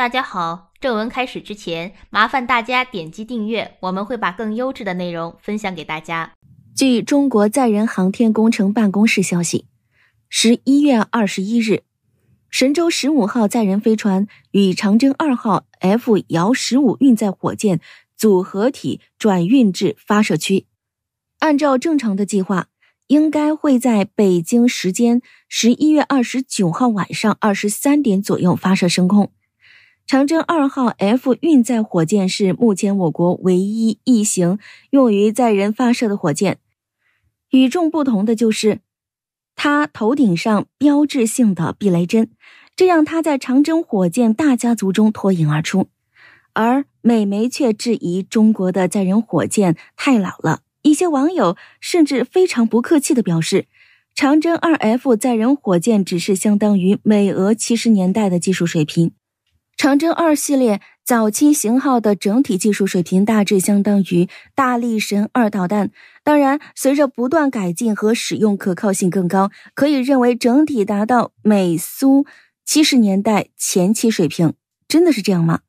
大家好，正文开始之前，麻烦大家点击订阅，我们会把更优质的内容分享给大家。据中国载人航天工程办公室消息，十一月二十一日，神舟十五号载人飞船与长征二号 F 遥十五运载火箭组合体转运至发射区，按照正常的计划，应该会在北京时间十一月二十九号晚上二十三点左右发射升空。长征二号 F 运载火箭是目前我国唯一一型用于载人发射的火箭。与众不同的就是，它头顶上标志性的避雷针，这让它在长征火箭大家族中脱颖而出。而美媒却质疑中国的载人火箭太老了，一些网友甚至非常不客气的表示，长征二 F 载人火箭只是相当于美俄七十年代的技术水平。长征二系列早期型号的整体技术水平大致相当于大力神二导弹，当然，随着不断改进和使用，可靠性更高，可以认为整体达到美苏七十年代前期水平。真的是这样吗？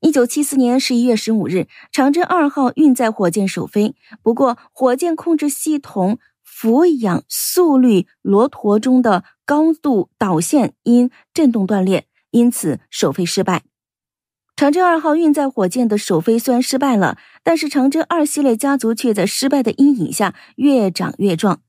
一九七四年十一月十五日，长征二号运载火箭首飞，不过火箭控制系统俯仰速率罗陀中的高度导线因震动断裂。因此，首飞失败。长征二号运载火箭的首飞虽然失败了，但是长征二系列家族却在失败的阴影下越长越壮。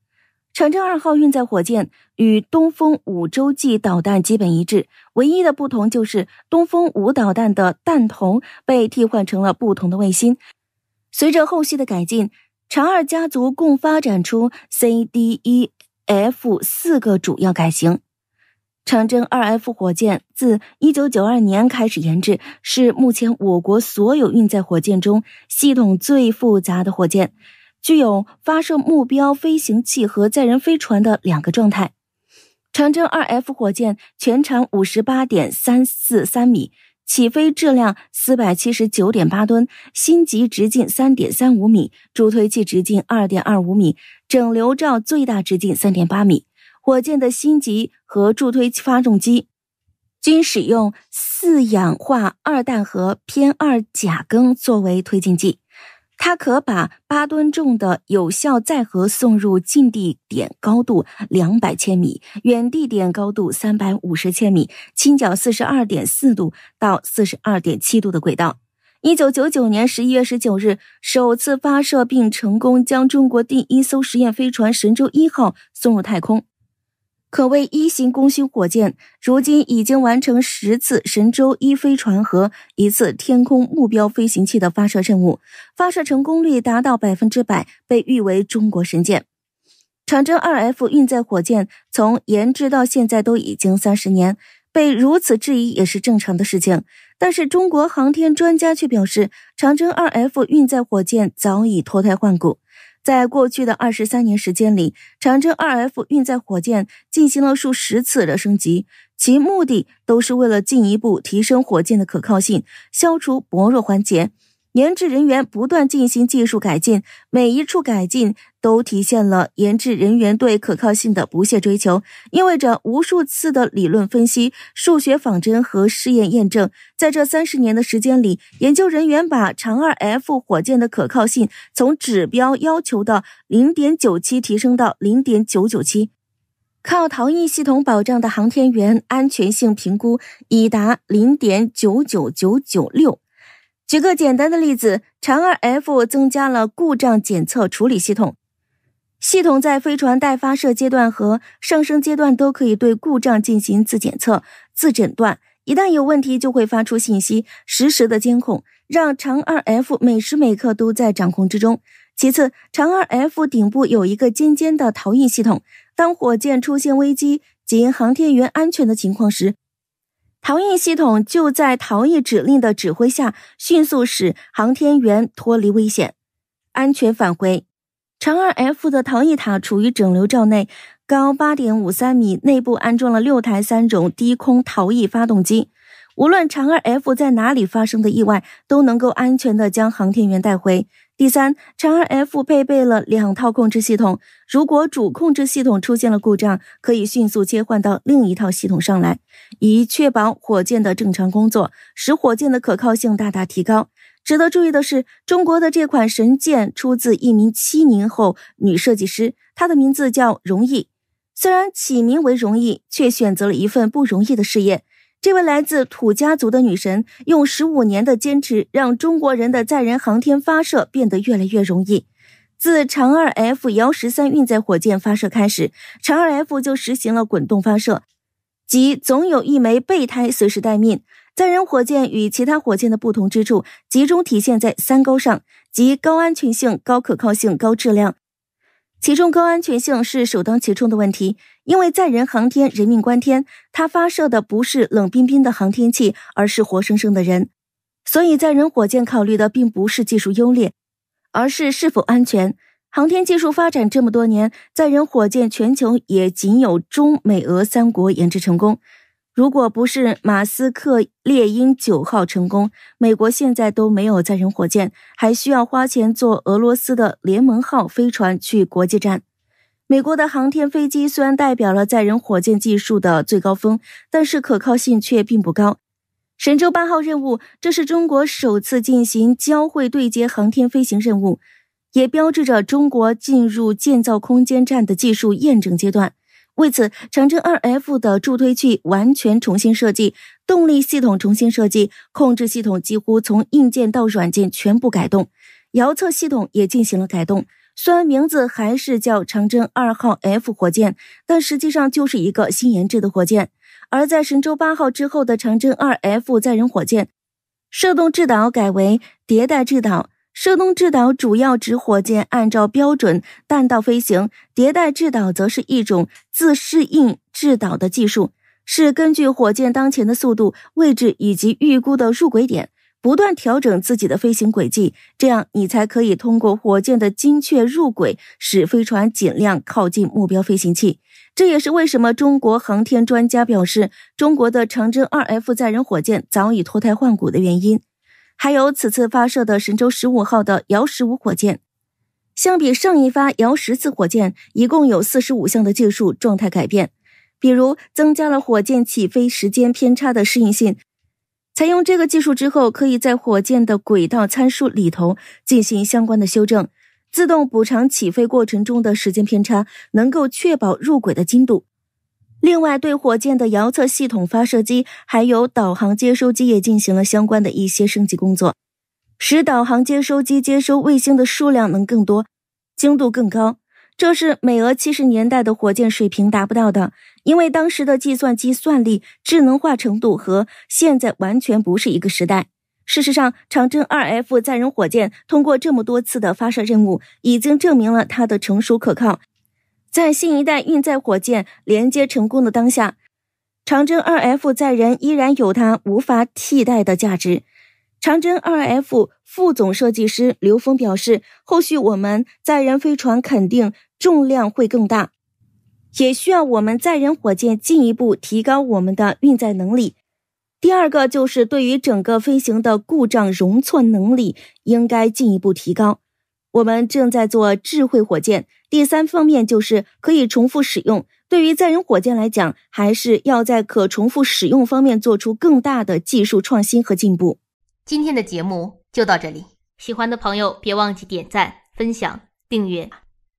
长征二号运载火箭与东风五洲际导弹基本一致，唯一的不同就是东风五导弹的弹头被替换成了不同的卫星。随着后续的改进，长二家族共发展出 C、D、E、F 四个主要改型。长征二 F 火箭自一九九二年开始研制，是目前我国所有运载火箭中系统最复杂的火箭，具有发射目标飞行器和载人飞船的两个状态。长征二 F 火箭全长五十八点三四三米，起飞质量四百七十九点八吨，星级直径三点三五米，助推器直径二点二五米，整流罩最大直径三点八米。火箭的芯级和助推发动机均使用四氧化二氮和偏二甲庚作为推进剂，它可把八吨重的有效载荷送入近地点高度两百千米、远地点高度三百五十千米、倾角四十二点四度到四十二点七度的轨道。一九九九年十一月十九日，首次发射并成功将中国第一艘实验飞船“神舟一号”送入太空。可谓一型功勋火箭，如今已经完成十次神舟一飞船和一次天空目标飞行器的发射任务，发射成功率达到百分之百，被誉为“中国神箭”。长征二 F 运载火箭从研制到现在都已经三十年，被如此质疑也是正常的事情。但是中国航天专家却表示，长征二 F 运载火箭早已脱胎换骨。在过去的二十三年时间里，长征二 F 运载火箭进行了数十次的升级，其目的都是为了进一步提升火箭的可靠性，消除薄弱环节。研制人员不断进行技术改进，每一处改进都体现了研制人员对可靠性的不懈追求。意味着无数次的理论分析、数学仿真和试验验证，在这三十年的时间里，研究人员把长二 F 火箭的可靠性从指标要求的零点九七提升到零点九九七，靠逃逸系统保障的航天员安全性评估已达零点九九九九六。举个简单的例子，长二 F 增加了故障检测处理系统。系统在飞船待发射阶段和上升阶段都可以对故障进行自检测、自诊断。一旦有问题，就会发出信息，实时的监控，让长二 F 每时每刻都在掌控之中。其次，长二 F 顶部有一个尖尖的逃逸系统。当火箭出现危机及航天员安全的情况时，逃逸系统就在逃逸指令的指挥下，迅速使航天员脱离危险，安全返回。长二 F 的逃逸塔处于整流罩内，高八点五三米，内部安装了六台三种低空逃逸发动机。无论长二 F 在哪里发生的意外，都能够安全的将航天员带回。第三，长二 F 配备了两套控制系统，如果主控制系统出现了故障，可以迅速切换到另一套系统上来，以确保火箭的正常工作，使火箭的可靠性大大提高。值得注意的是，中国的这款神箭出自一名七零后女设计师，她的名字叫容易。虽然起名为容易，却选择了一份不容易的事业。这位来自土家族的女神，用十五年的坚持，让中国人的载人航天发射变得越来越容易。自长二 F 遥十三运载火箭发射开始，长二 F 就实行了滚动发射，即总有一枚备胎随时待命。载人火箭与其他火箭的不同之处，集中体现在三高上，即高安全性、高可靠性、高质量。其中，高安全性是首当其冲的问题。因为载人航天人命关天，它发射的不是冷冰冰的航天器，而是活生生的人，所以载人火箭考虑的并不是技术优劣，而是是否安全。航天技术发展这么多年，载人火箭全球也仅有中美俄三国研制成功。如果不是马斯克猎鹰九号成功，美国现在都没有载人火箭，还需要花钱坐俄罗斯的联盟号飞船去国际站。美国的航天飞机虽然代表了载人火箭技术的最高峰，但是可靠性却并不高。神舟八号任务，这是中国首次进行交会对接航天飞行任务，也标志着中国进入建造空间站的技术验证阶段。为此，长征二 F 的助推器完全重新设计，动力系统重新设计，控制系统几乎从硬件到软件全部改动，遥测系统也进行了改动。虽然名字还是叫长征二号 F 火箭，但实际上就是一个新研制的火箭。而在神舟八号之后的长征二 F 载人火箭，射动制导改为迭代制导。射动制导主要指火箭按照标准弹道飞行，迭代制导则是一种自适应制导的技术，是根据火箭当前的速度、位置以及预估的入轨点。不断调整自己的飞行轨迹，这样你才可以通过火箭的精确入轨，使飞船尽量靠近目标飞行器。这也是为什么中国航天专家表示，中国的长征二 F 载人火箭早已脱胎换骨的原因。还有此次发射的神舟十五号的遥十五火箭，相比上一发遥十次火箭，一共有四十五项的技术状态改变，比如增加了火箭起飞时间偏差的适应性。采用这个技术之后，可以在火箭的轨道参数里头进行相关的修正，自动补偿起飞过程中的时间偏差，能够确保入轨的精度。另外，对火箭的遥测系统发射机还有导航接收机也进行了相关的一些升级工作，使导航接收机接收卫星的数量能更多，精度更高。这是美俄七十年代的火箭水平达不到的，因为当时的计算机算力、智能化程度和现在完全不是一个时代。事实上，长征二 F 载人火箭通过这么多次的发射任务，已经证明了它的成熟可靠。在新一代运载火箭连接成功的当下，长征二 F 载人依然有它无法替代的价值。长征二 F 副总设计师刘峰表示：“后续我们载人飞船肯定。”重量会更大，也需要我们载人火箭进一步提高我们的运载能力。第二个就是对于整个飞行的故障容错能力应该进一步提高。我们正在做智慧火箭。第三方面就是可以重复使用。对于载人火箭来讲，还是要在可重复使用方面做出更大的技术创新和进步。今天的节目就到这里，喜欢的朋友别忘记点赞、分享、订阅。